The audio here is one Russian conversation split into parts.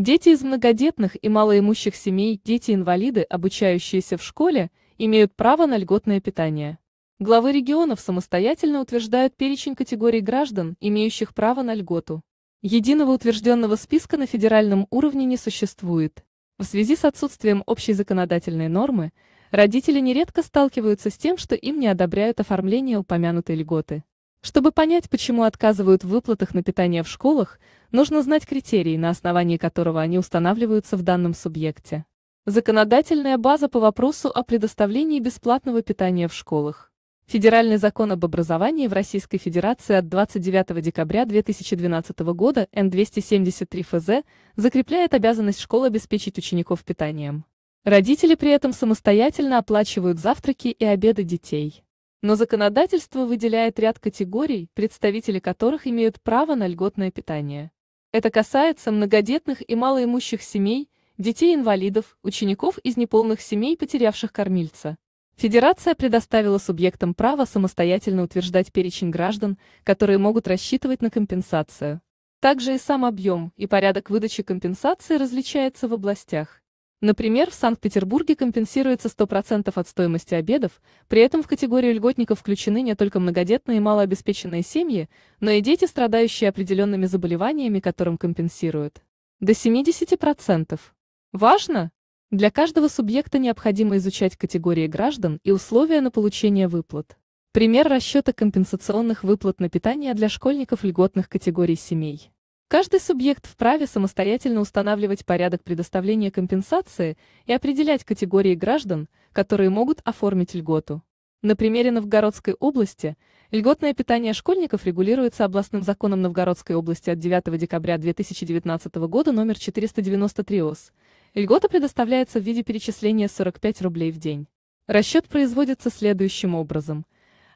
Дети из многодетных и малоимущих семей, дети-инвалиды, обучающиеся в школе, имеют право на льготное питание. Главы регионов самостоятельно утверждают перечень категорий граждан, имеющих право на льготу. Единого утвержденного списка на федеральном уровне не существует. В связи с отсутствием общей законодательной нормы, родители нередко сталкиваются с тем, что им не одобряют оформление упомянутой льготы. Чтобы понять, почему отказывают в выплатах на питание в школах, нужно знать критерии, на основании которого они устанавливаются в данном субъекте. Законодательная база по вопросу о предоставлении бесплатного питания в школах. Федеральный закон об образовании в Российской Федерации от 29 декабря 2012 года Н-273 ФЗ закрепляет обязанность школ обеспечить учеников питанием. Родители при этом самостоятельно оплачивают завтраки и обеды детей. Но законодательство выделяет ряд категорий, представители которых имеют право на льготное питание. Это касается многодетных и малоимущих семей, детей-инвалидов, учеников из неполных семей, потерявших кормильца. Федерация предоставила субъектам право самостоятельно утверждать перечень граждан, которые могут рассчитывать на компенсацию. Также и сам объем и порядок выдачи компенсации различается в областях. Например, в Санкт-Петербурге компенсируется 100% от стоимости обедов, при этом в категорию льготников включены не только многодетные и малообеспеченные семьи, но и дети, страдающие определенными заболеваниями, которым компенсируют. До 70%. Важно! Для каждого субъекта необходимо изучать категории граждан и условия на получение выплат. Пример расчета компенсационных выплат на питание для школьников льготных категорий семей. Каждый субъект вправе самостоятельно устанавливать порядок предоставления компенсации и определять категории граждан, которые могут оформить льготу. На примере Новгородской области льготное питание школьников регулируется областным законом Новгородской области от 9 декабря 2019 года номер 493 ОС. Льгота предоставляется в виде перечисления 45 рублей в день. Расчет производится следующим образом.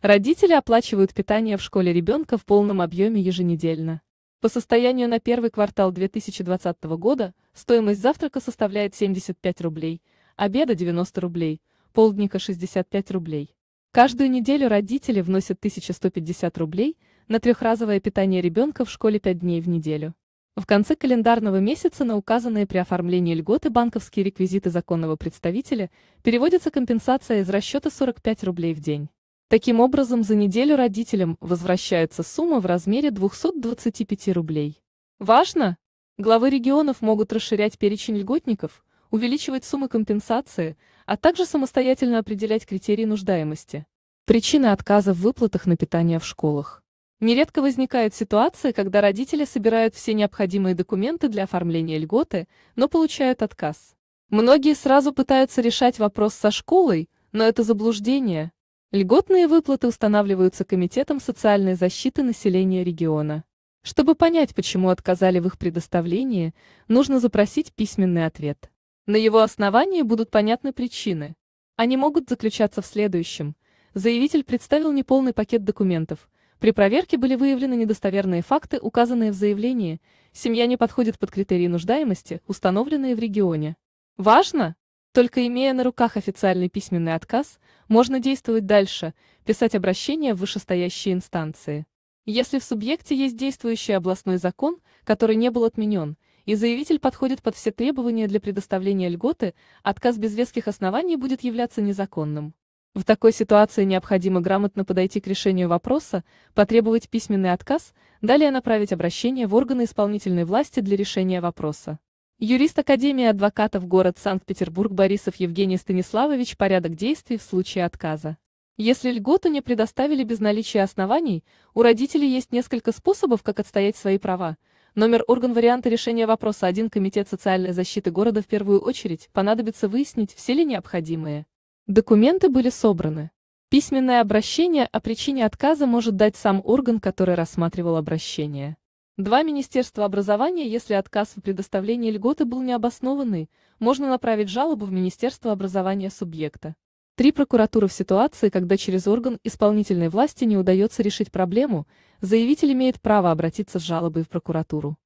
Родители оплачивают питание в школе ребенка в полном объеме еженедельно. По состоянию на первый квартал 2020 года стоимость завтрака составляет 75 рублей, обеда 90 рублей, полдника 65 рублей. Каждую неделю родители вносят 1150 рублей на трехразовое питание ребенка в школе 5 дней в неделю. В конце календарного месяца на указанные при оформлении льготы банковские реквизиты законного представителя переводится компенсация из расчета 45 рублей в день. Таким образом, за неделю родителям возвращается сумма в размере 225 рублей. Важно! Главы регионов могут расширять перечень льготников, увеличивать суммы компенсации, а также самостоятельно определять критерии нуждаемости. Причины отказа в выплатах на питание в школах. Нередко возникает ситуация, когда родители собирают все необходимые документы для оформления льготы, но получают отказ. Многие сразу пытаются решать вопрос со школой, но это заблуждение, Льготные выплаты устанавливаются Комитетом социальной защиты населения региона. Чтобы понять, почему отказали в их предоставлении, нужно запросить письменный ответ. На его основании будут понятны причины. Они могут заключаться в следующем. Заявитель представил неполный пакет документов. При проверке были выявлены недостоверные факты, указанные в заявлении. Семья не подходит под критерии нуждаемости, установленные в регионе. Важно, только имея на руках официальный письменный отказ, можно действовать дальше, писать обращение в вышестоящие инстанции. Если в субъекте есть действующий областной закон, который не был отменен, и заявитель подходит под все требования для предоставления льготы, отказ без веских оснований будет являться незаконным. В такой ситуации необходимо грамотно подойти к решению вопроса, потребовать письменный отказ, далее направить обращение в органы исполнительной власти для решения вопроса. Юрист Академии адвокатов город Санкт-Петербург Борисов Евгений Станиславович порядок действий в случае отказа. Если льготу не предоставили без наличия оснований, у родителей есть несколько способов, как отстоять свои права. Номер орган варианта решения вопроса 1 Комитет социальной защиты города в первую очередь понадобится выяснить, все ли необходимые. Документы были собраны. Письменное обращение о причине отказа может дать сам орган, который рассматривал обращение. Два Министерства образования, если отказ в предоставлении льготы был необоснованный, можно направить жалобу в Министерство образования субъекта. Три прокуратуры в ситуации, когда через орган исполнительной власти не удается решить проблему, заявитель имеет право обратиться с жалобой в прокуратуру.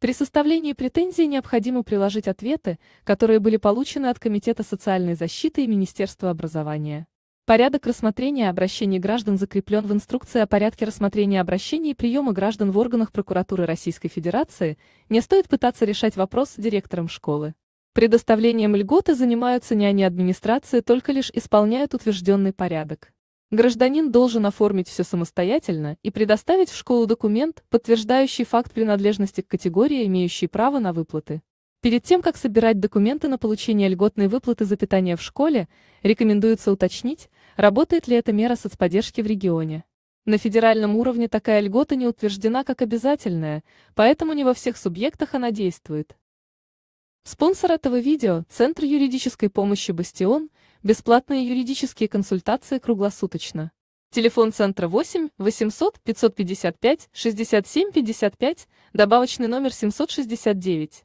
При составлении претензий необходимо приложить ответы, которые были получены от Комитета социальной защиты и Министерства образования. Порядок рассмотрения обращений граждан закреплен в инструкции о порядке рассмотрения обращений и приема граждан в органах прокуратуры Российской Федерации, не стоит пытаться решать вопрос с директором школы. Предоставлением льготы занимаются не они администрации, только лишь исполняют утвержденный порядок. Гражданин должен оформить все самостоятельно и предоставить в школу документ, подтверждающий факт принадлежности к категории, имеющей право на выплаты. Перед тем, как собирать документы на получение льготной выплаты за питание в школе, рекомендуется уточнить, работает ли эта мера соцподдержки в регионе. На федеральном уровне такая льгота не утверждена как обязательная, поэтому не во всех субъектах она действует. Спонсор этого видео – Центр юридической помощи «Бастион», бесплатные юридические консультации круглосуточно. Телефон центра 8 800 555 67 55, добавочный номер 769.